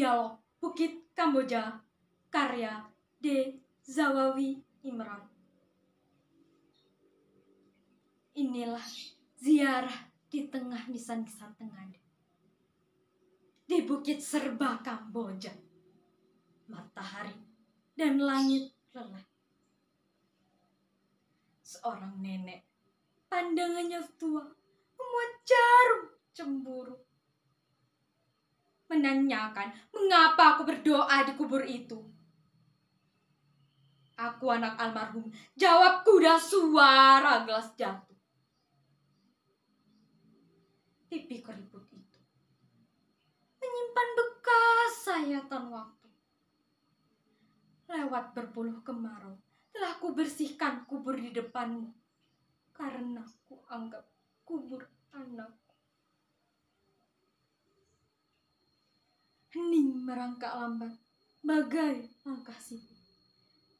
Dialog Bukit Kamboja karya D. Zawawi Imran. Inilah ziarah di tengah nisan-nisan tengah di bukit serba Kamboja. Matahari dan langit lelah. Seorang nenek, pandangannya tua, memuat jarum cemburu menanyakan mengapa aku berdoa di kubur itu. Aku anak almarhum, Jawab kuda suara gelas jatuh. Pipi keriput itu menyimpan bekas sayatan waktu. Lewat berpuluh kemarau, telah ku bersihkan kubur di depanmu. Karena ku anggap kubur anak hening merangkak lambat, bagai langkah sibuk.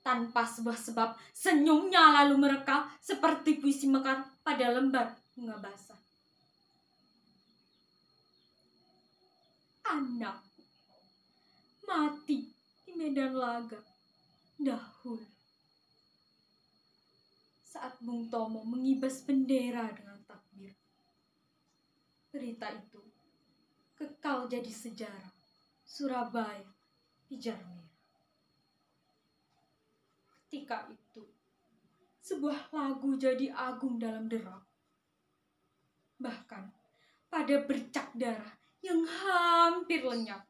Tanpa sebuah sebab, senyumnya lalu mereka seperti puisi mekar pada lembar bunga basah. Anak mati di medan laga dahulu. Saat Bung Tomo mengibas bendera dengan takbir. Berita itu kekal jadi sejarah. Surabaya, pijar Jarmir. Ketika itu, sebuah lagu jadi agung dalam derap. Bahkan pada bercak darah yang hampir lenyap.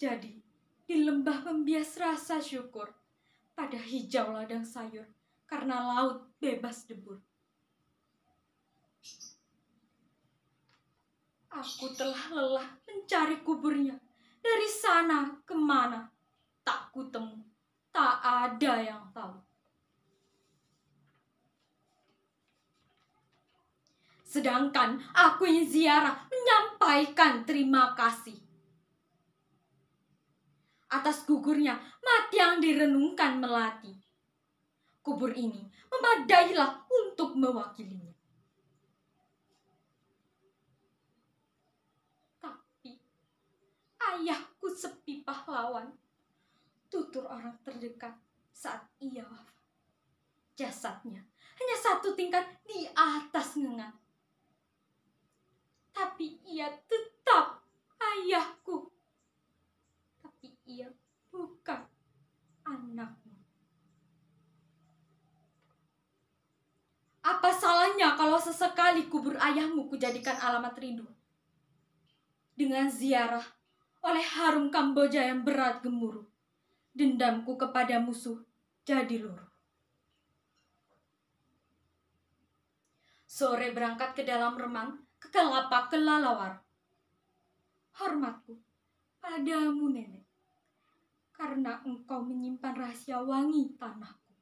Jadi, di lembah pembias rasa syukur, pada hijau ladang sayur, karena laut bebas debur. Aku telah lelah mencari kuburnya. Dari sana kemana, tak kutemu. Tak ada yang tahu. Sedangkan aku yang ziarah menyampaikan terima kasih. Atas gugurnya mati yang direnungkan melati. Kubur ini memadailah untuk mewakilinya. ayahku sepi pahlawan. Tutur orang terdekat saat ia wafat. Jasadnya hanya satu tingkat di atas ngengat. Tapi ia tetap ayahku. Tapi ia bukan anakmu. Apa salahnya kalau sesekali kubur ayahmu kujadikan alamat rindu? Dengan ziarah oleh harum Kamboja yang berat gemuruh. Dendamku kepada musuh jadi luruh. Sore berangkat ke dalam remang, ke kelapa kelalawar. Hormatku, padamu nenek, karena engkau menyimpan rahasia wangi tanahku.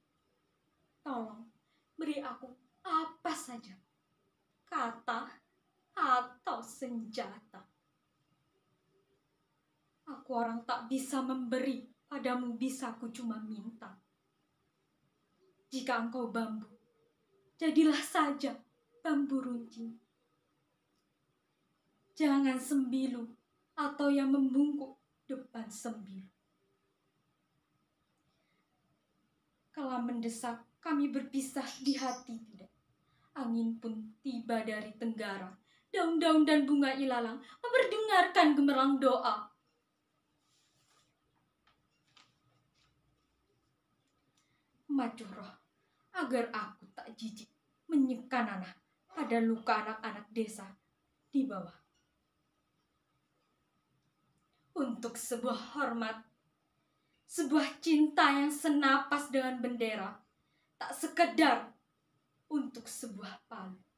Tolong, beri aku apa saja, kata atau senjata. Aku orang tak bisa memberi, padamu bisa ku cuma minta. Jika engkau bambu, jadilah saja bambu runcing. Jangan sembilu atau yang membungkuk depan sembilu. Kalau mendesak, kami berpisah di hati tidak. Angin pun tiba dari tenggara. Daun-daun dan bunga ilalang memperdengarkan gemerlang doa Macuroh, agar aku tak jijik menyeka nanah pada luka anak-anak desa di bawah. Untuk sebuah hormat, sebuah cinta yang senapas dengan bendera, tak sekedar untuk sebuah palu.